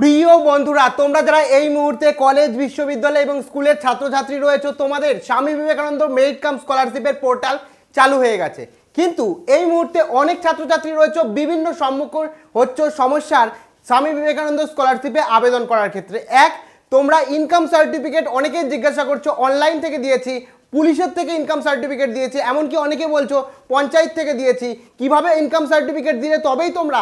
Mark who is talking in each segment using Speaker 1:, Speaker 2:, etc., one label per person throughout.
Speaker 1: প্রিয় বন্ধুরা তোমরা যারা এই মুহূর্তে কলেজ বিশ্ববিদ্যালয় এবং স্কুলের ছাত্রছাত্রী রয়েছে তোমাদের স্বামী বিবেকানন্দ মেরিট কাম স্কলারশিপের পোর্টাল চালু হয়ে গেছে কিন্তু এই মুহূর্তে অনেক ছাত্রছাত্রী রয়েছ বিভিন্ন সম্মুখীন হচ্ছে সমস্যার স্বামী বিবেকানন্দ স্কলারশিপে আবেদন করার ক্ষেত্রে এক তোমরা ইনকাম সার্টিফিকেট অনেকেই জিজ্ঞাসা করছো অনলাইন থেকে দিয়েছি পুলিশের থেকে ইনকাম সার্টিফিকেট দিয়েছি এমনকি অনেকে বলছো পঞ্চায়েত থেকে দিয়েছি কিভাবে ইনকাম সার্টিফিকেট দিলে তবেই তোমরা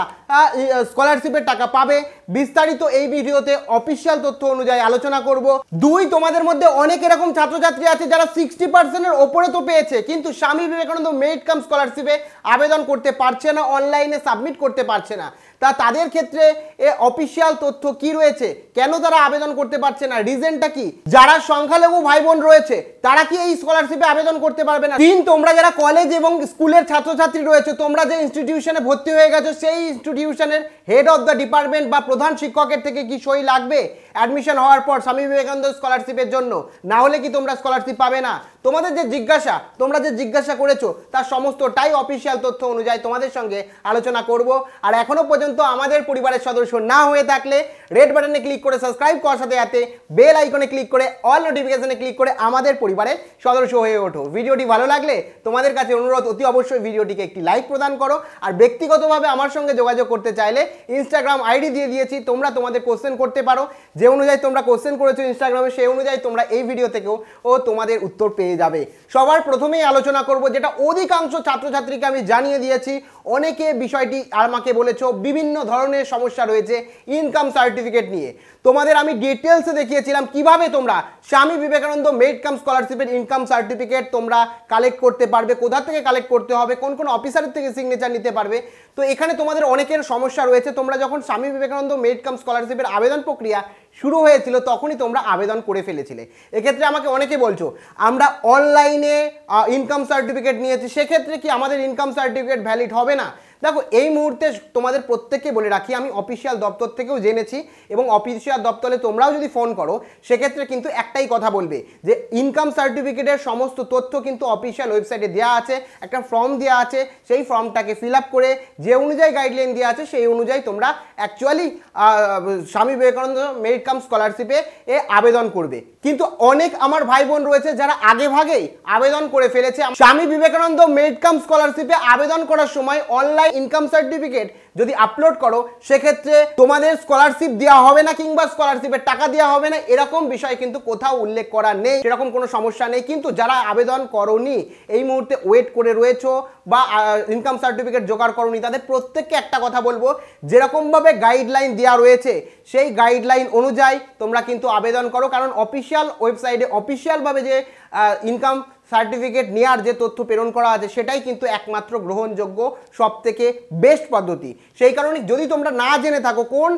Speaker 1: স্কলারশিপের টাকা পাবে বিস্তারিত এই ভিডিওতে অফিসিয়াল তথ্য অনুযায়ী আলোচনা করব দুই তোমাদের মধ্যে অনেক এরকম ছাত্রছাত্রী আছে যারা সিক্সটি পার্সেন্টের ওপরে তো পেয়েছে কিন্তু স্বামী বিবেকানন্দ মেরিট কাম স্কলারশিপে আবেদন করতে পারছে না অনলাইনে সাবমিট করতে পারছে না তা তাদের ক্ষেত্রে এ অফিসিয়াল তথ্য কি রয়েছে কেন তারা আবেদন করতে পারছে না রিজনটা কি যারা সংখ্যালঘু ভাই বোন রয়েছে তারা কি এই স্কলারশিপে আবেদন করতে পারবে না তিন তোমরা যারা কলেজ এবং স্কুলের ছাত্রছাত্রী রয়েছে তোমরা যে ইনস্টিটিউশনে ভর্তি হয়ে গেছো সেই ইনস্টিটিউশনের হেড অফ দ্য ডিপার্টমেন্ট বা প্রধান শিক্ষকের থেকে কি সই লাগবে অ্যাডমিশন হওয়ার পর স্বামী বিবেকানন্দ স্কলারশিপের জন্য না হলে কি তোমরা স্কলারশিপ পাবে না তোমাদের যে জিজ্ঞাসা তোমরা যে জিজ্ঞাসা করেছো তার সমস্তটাই অফিসিয়াল তথ্য অনুযায়ী তোমাদের সঙ্গে আলোচনা করব আর এখনও পর্যন্ত আমাদের পরিবারের সদস্য না হয়ে থাকলে রেড বাটনে ক্লিক করে সাবস্ক্রাইব করার সাথে সাথে বেল আইকনে ক্লিক করে অল নোটিফিকেশানে ক্লিক করে আমাদের পরিবারের সদস্য হয়ে ওঠো ভিডিওটি ভালো লাগলে তোমাদের কাছে অনুরোধ অতি অবশ্যই ভিডিওটিকে একটি লাইক প্রদান করো আর ব্যক্তিগতভাবে আমার সঙ্গে যোগাযোগ করতে চাইলে ইনস্টাগ্রাম আইডি দিয়ে দিয়েছি তোমরা তোমাদের কোশ্চেন করতে পারো যে অনুযায়ী তোমরা কোশ্চেন করেছো ইনস্টাগ্রামে সেই অনুযায়ী তোমরা এই ভিডিও থেকেও ও তোমাদের উত্তর পেয়ে যাবে সবার প্রথমেই আলোচনা করব যেটা অধিকাংশ ছাত্রছাত্রীকে আমি জানিয়ে দিয়েছি অনেকে বিষয়টি আমাকে বলেছ বিভিন্ন ধরনের সমস্যা রয়েছে ইনকাম সার্টিফিকেট নিয়ে তোমাদের আমি ডিটেলসে দেখিয়েছিলাম কিভাবে তোমরা স্বামী বিবেকানন্দ মেড কাম স্কলারশিপের ইনকাম সার্টিফিকেট তোমরা কালেক্ট করতে পারবে কোথা থেকে কালেক্ট করতে হবে কোন কোন অফিসারের থেকে সিগনেচার নিতে পারবে তো এখানে তোমাদের অনেকের সমস্যা রয়েছে তোমরা যখন স্বামী বিবেকানন্দ মেড কাম স্কলারশিপের আবেদন প্রক্রিয়া শুরু হয়েছিল তখনই তোমরা আবেদন করে ফেলেছিলে এক্ষেত্রে আমাকে অনেকে বলছো আমরা অনলাইনে ইনকাম সার্টিফিকেট নিয়েছি সেক্ষেত্রে কি আমাদের ইনকাম সার্টিফিকেট ভ্যালিড হবে না দেখো এই মুহূর্তে তোমাদের প্রত্যেককে বলে রাখি আমি অফিসিয়াল দপ্তর থেকেও জেনেছি এবং অফিসিয়াল দপ্তরে তোমরাও যদি ফোন করো সেক্ষেত্রে কিন্তু একটাই কথা বলবে যে ইনকাম সার্টিফিকেটের সমস্ত তথ্য কিন্তু অফিসিয়াল ওয়েবসাইটে দেওয়া আছে একটা ফর্ম দেওয়া আছে সেই ফর্মটাকে ফিল আপ করে যে অনুযায়ী গাইডলাইন দেওয়া আছে সেই অনুযায়ী তোমরা অ্যাকচুয়ালি স্বামী বিবেকানন্দ মেরিট কাম স্কলারশিপে এ আবেদন করবে কিন্তু অনেক আমার ভাই বোন রয়েছে যারা আগে ভাগেই আবেদন করে ফেলেছে স্বামী বিবেকানন্দ মেরিট কাম স্কলারশিপে আবেদন করার সময় অনলাইন ইনকাম সার্টিফিকেট যদি আপলোড করো সেক্ষেত্রে তোমাদের স্কলারশিপ দেওয়া হবে না কিংবা স্কলারশিপের টাকা দেওয়া হবে না এরকম বিষয় কিন্তু কোথাও উল্লেখ করা নেই সেরকম কোনো সমস্যা নেই কিন্তু যারা আবেদন করনি এই মুহূর্তে ওয়েট করে রয়েছো বা ইনকাম সার্টিফিকেট জোগাড় করনি তাদের প্রত্যেককে একটা কথা বলবো যেরকমভাবে গাইডলাইন দেওয়া রয়েছে সেই গাইডলাইন অনুযায়ী তোমরা কিন্তু আবেদন করো কারণ অফিসিয়াল ওয়েবসাইটে অফিসিয়ালভাবে যে ইনকাম সার্টিফিকেট নেওয়ার যে তথ্য প্রেরণ করা আছে সেটাই কিন্তু একমাত্র গ্রহণযোগ্য সব থেকে বেস্ট পদ্ধতি সেই কারণে যদি তোমরা না জেনে থাকো কোন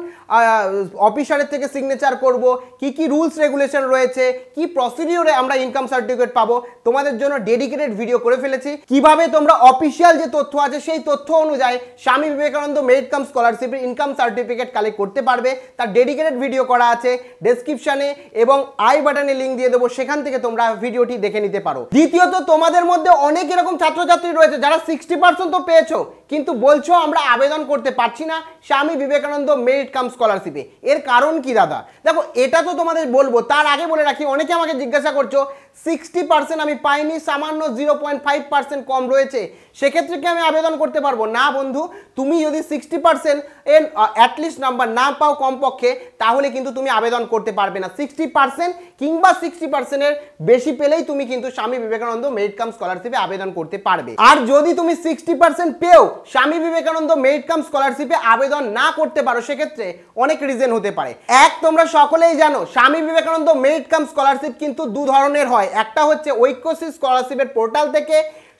Speaker 1: অফিসারের থেকে সিগনেচার করব কি কি রুলস রেগুলেশন রয়েছে কি প্রসিডিওরে আমরা ইনকাম সার্টিফিকেট পাবো তোমাদের জন্য ডেডিকেটেড ভিডিও করে ফেলেছি কিভাবে তোমরা অফিসিয়াল যে তথ্য আছে সেই তথ্য অনুযায়ী স্বামী বিবেকানন্দ মেরিট কাম স্কলারশিপের ইনকাম সার্টিফিকেট কালেক্ট করতে পারবে তার ডেডিকেটেড ভিডিও করা আছে ডেসক্রিপশানে এবং আই বাটনে লিঙ্ক দিয়ে দেবো সেখান থেকে তোমরা ভিডিওটি দেখে নিতে পারো দ্বিতীয়ত তোমাদের মধ্যে অনেক এরকম ছাত্রছাত্রী রয়েছে যারা সিক্সটি পার্সেন্ট তো পেয়েছো কিন্তু বলছো আমরা আবেদন করতে পারছি না স্বামী বিবেকানন্দ মেরিট কাম স্কলারশিপে এর কারণ কি দাদা দেখো এটা তো তোমাদের বলবো তার আগে বলে রাখি অনেকে আমাকে জিজ্ঞাসা করছো সিক্সটি পার্সেন্ট আমি পাইনি সামান্য জিরো পয়েন্ট ফাইভ পার্সেন্ট কম রয়েছে সেক্ষেত্রে কি আমি আবেদন করতে পারবো না বন্ধু তুমি যদি সিক্সটি পার্সেন্ট এর অ্যাটলিস্ট নাম্বার না পাও কমপক্ষে তাহলে কিন্তু তুমি আবেদন করতে পারবে না সিক্সটি পার্সেন্ট কিংবা সিক্সটি পার্সেন্টের বেশি পেলেই তুমি কিন্তু স্বামী বিবেকানন্দ মেরিট কাম স্কলারশিপে আবেদন করতে পারবে আর যদি তুমি সিক্সটি পার্সেন্ট পেও স্বামী বিবেকানন্দ মেরিট কাম স্কলারশিপে আবেদন না করতে পারো সেক্ষেত্রে অনেক রিজন হতে পারে এক তোমরা সকলেই জানো স্বামী বিবেকানন্দ মেরিট কাম স্কলারশিপ কিন্তু দু ধরনের হয় হয় একটা হচ্ছে ঐক্যশ্রী স্কলারশিপের পোর্টাল থেকে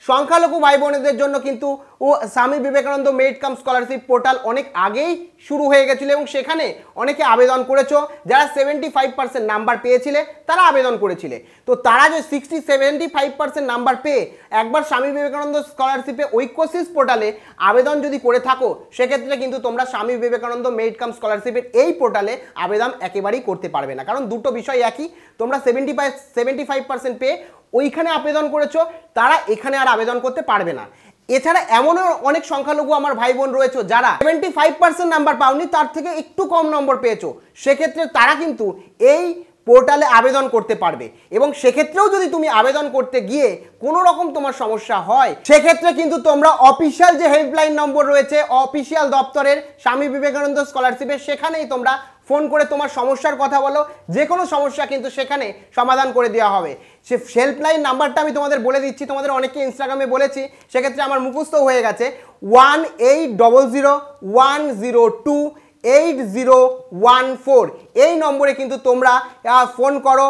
Speaker 1: সংখ্যালঘু ভাই বোনেদের জন্য কিন্তু ও Swami Vivekananda merit cum scholarship portal অনেক আগেই শুরু হয়ে গেছিলো এবং সেখানে অনেকে আবেদন করেছো যারা সেভেন্টি ফাইভ পার্সেন্ট নাম্বার পেয়েছিলে তারা আবেদন করেছিলে তো তারা যে sixty seventy five percent number পেয়ে একবার স্বামী বিবেকানন্দ স্কলারশিপে ঐক্যশিস পোর্টালে আবেদন যদি করে থাকো সেক্ষেত্রে কিন্তু তোমরা স্বামী বিবেকানন্দ মেড কাম স্কলারশিপের এই পোর্টালে আবেদন একেবারেই করতে পারবে না কারণ দুটো বিষয় একই তোমরা seventy five seventy five percent পেয়ে ওইখানে আবেদন করেছ তারা এখানে আর আবেদন করতে পারবে না এছাড়া এমনও অনেক সংখ্যালঘু আমার ভাই বোন রয়েছে যারা সেভেন্টি ফাইভ পার্সেন্ট নাম্বার পাওনি তার থেকে একটু কম নম্বর পেয়েছো সেক্ষেত্রে তারা কিন্তু এই পোর্টালে আবেদন করতে পারবে এবং সেক্ষেত্রেও যদি তুমি আবেদন করতে গিয়ে কোনো রকম তোমার সমস্যা হয় সেক্ষেত্রে কিন্তু তোমরা অফিসিয়াল যে হেল্পলাইন নম্বর রয়েছে অফিসিয়াল দপ্তরের স্বামী বিবেকানন্দ স্কলারশিপের সেখানেই তোমরা ফোন করে তোমার সমস্যার কথা বলো যে কোনো সমস্যা কিন্তু সেখানে সমাধান করে দেওয়া হবে সে হেল্পলাইন নাম্বারটা আমি তোমাদের বলে দিচ্ছি তোমাদের অনেকে ইনস্টাগ্রামে বলেছি সেক্ষেত্রে আমার মুখস্থ হয়ে গেছে one eight double zero one zero two eight zero one four এই নম্বরে কিন্তু তোমরা ফোন করো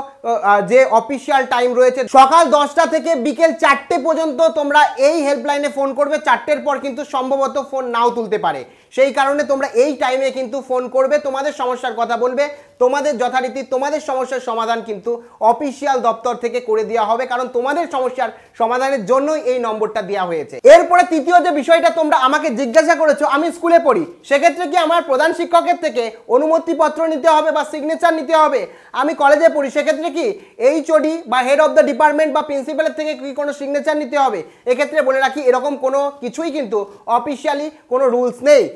Speaker 1: যে অফিসিয়াল টাইম রয়েছে সকাল দশটা থেকে বিকেল চারটে পর্যন্ত তোমরা এই হেল্পলাইনে ফোন করবে চারটের পর কিন্তু সম্ভবত ফোন নাও তুলতে পারে সেই কারণে তোমরা এই টাইমে কিন্তু ফোন করবে তোমাদের সমস্যার কথা বলবে তোমাদের যথারীতি তোমাদের সমস্যার সমাধান কিন্তু অফিসিয়াল দপ্তর থেকে করে দেওয়া হবে কারণ তোমাদের সমস্যার সমাধানের জন্যই এই নম্বরটা দেওয়া হয়েছে এরপরে তৃতীয় যে বিষয়টা তোমরা আমাকে জিজ্ঞাসা করেছো আমি স্কুলে পড়ি সেক্ষেত্রে কি আমার প্রধান শিক্ষকের থেকে অনুমতিপত্র নিতে হবে বা সিগনেচার নিতে হবে আমি কলেজে পড়ি সেক্ষেত্রে কি চডি বা হেড অফ দ্য ডিপার্টমেন্ট বা প্রিন্সিপালের থেকে কি কোনো সিগনেচার নিতে হবে এক্ষেত্রে বলে রাখি এরকম কোনো কিছুই কিন্তু অফিসিয়ালি কোনো রুলস নেই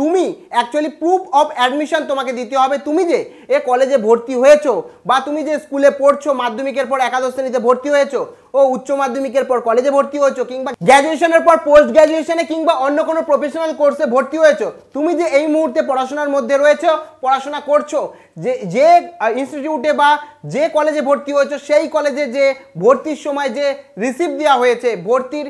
Speaker 1: তুমি অ্যাকচুয়ালি প্রুফ অফ অ্যাডমিশন তোমাকে দিতে হবে তুমি যে এ কলেজে ভর্তি হয়েছো বা তুমি যে স্কুলে পড়ছো মাধ্যমিকের পর একাদশ শ্রেণীতে ভর্তি হয়েছো ও উচ্চ মাধ্যমিকের পর কলেজে ভর্তি হয়েছো কিংবা গ্র্যাজুয়েশনের পর পোস্ট গ্র্যাজুয়েশনে কিংবা অন্য কোনো প্রফেশনাল কোর্সে ভর্তি হয়েছো তুমি যে এই মুহূর্তে পড়াশোনার মধ্যে রয়েছো পড়াশোনা করছো যে যে ইনস্টিটিউটে বা যে কলেজে ভর্তি হয়েছো সেই কলেজে যে ভর্তির সময় যে রিসিপ্ট দেওয়া হয়েছে ভর্তির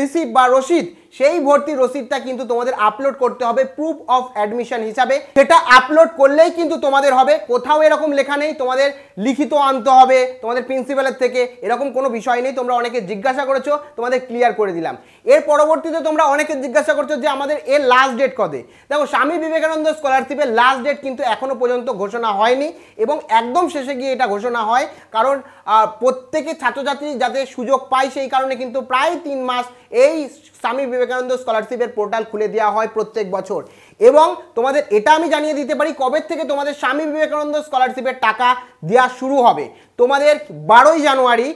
Speaker 1: রিসিপ্ট বা রসিদ সেই ভর্তির রসিদটা কিন্তু তোমাদের আপলোড করতে হবে প্রুফ অফ অ্যাডমিশন হিসাবে সেটা আপলোড করলেই কিন্তু তোমাদের হবে কোথাও এরকম লেখা নেই তোমাদের লিখিত আনতে হবে তোমাদের প্রিন্সিপালের থেকে এরকম কোনো বিষয় নেই তোমরা অনেকে জিজ্ঞাসা করেছো তোমাদের ক্লিয়ার করে দিলাম এর পরবর্তীতে তোমরা অনেকে জিজ্ঞাসা করছো যে আমাদের এর লাস্ট ডেট কবে দেখো স্বামী বিবেকানন্দ স্কলারশিপের লাস্ট ডেট কিন্তু এখনও পর্যন্ত ঘোষণা হয়নি এবং একদম শেষে গিয়ে এটা ঘোষণা হয় কারণ প্রত্যেকে ছাত্রছাত্রী যাতে সুযোগ পায় সেই কারণে কিন্তু প্রায় তিন মাস এই স্বামী বিবেকানন্দ স্কলারশিপের পোর্টাল খুলে দেওয়া হয় প্রত্যেক বছর এবং তোমাদের এটা আমি জানিয়ে দিতে পারি কবে থেকে তোমাদের স্বামী বিবেকানন্দ স্কলারশিপের টাকা দেওয়া শুরু হবে তোমাদের বারোই জানুয়ারি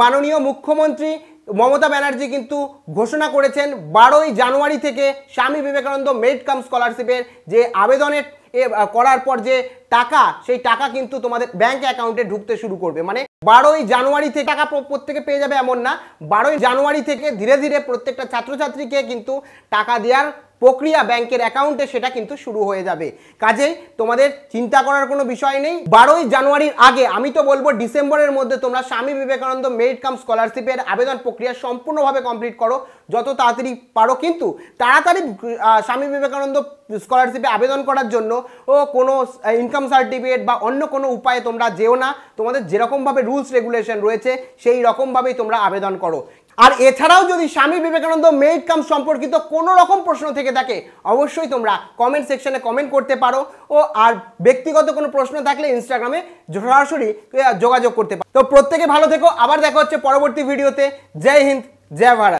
Speaker 1: মাননীয় মুখ্যমন্ত্রী মমতা ব্যানার্জি কিন্তু ঘোষণা করেছেন বারোই জানুয়ারি থেকে স্বামী বিবেকানন্দ মেরিট কাম স্কলারশিপের যে আবেদনের করার পর যে টাকা সেই টাকা কিন্তু তোমাদের ব্যাঙ্ক অ্যাকাউন্টে ঢুকতে শুরু করবে মানে বারোই জানুয়ারি থেকে টাকা প্রত্যেকে পেয়ে যাবে এমন না বারোই জানুয়ারি থেকে ধীরে ধীরে প্রত্যেকটা ছাত্রছাত্রীকে কিন্তু টাকা দেওয়ার প্রক্রিয়া ব্যাংকের অ্যাকাউন্টে সেটা কিন্তু শুরু হয়ে যাবে কাজেই তোমাদের চিন্তা করার কোনো বিষয় নেই বারোই জানুয়ারির আগে আমি তো বলবো ডিসেম্বরের মধ্যে তোমরা স্বামী বিবেকানন্দ মেরিট কাম স্কলারশিপের আবেদন প্রক্রিয়া সম্পূর্ণভাবে কমপ্লিট করো যত তাড়াতাড়ি পারো কিন্তু তাড়াতাড়ি স্বামী বিবেকানন্দ স্কলারশিপে আবেদন করার জন্য ও কোনো ইনকাম সার্টিফিকেট বা অন্য কোনো উপায়ে তোমরা যেও না তোমাদের যেরকমভাবে রুলস রেগুলেশন রয়েছে সেই রকমভাবেই তোমরা আবেদন করো আর এছাড়াও যদি স্বামী বিবেকানন্দ মেড কাম সম্পর্কিত কোনো রকম প্রশ্ন থেকে থাকে অবশ্যই তোমরা কমেন্ট সেকশনে কমেন্ট করতে পারো ও আর ব্যক্তিগত কোনো প্রশ্ন থাকলে ইনস্টাগ্রামে সরাসরি যোগাযোগ করতে পারো তো প্রত্যেকে ভালো থেকো আবার দেখা হচ্ছে পরবর্তী ভিডিওতে জয় হিন্দ জয় ভারত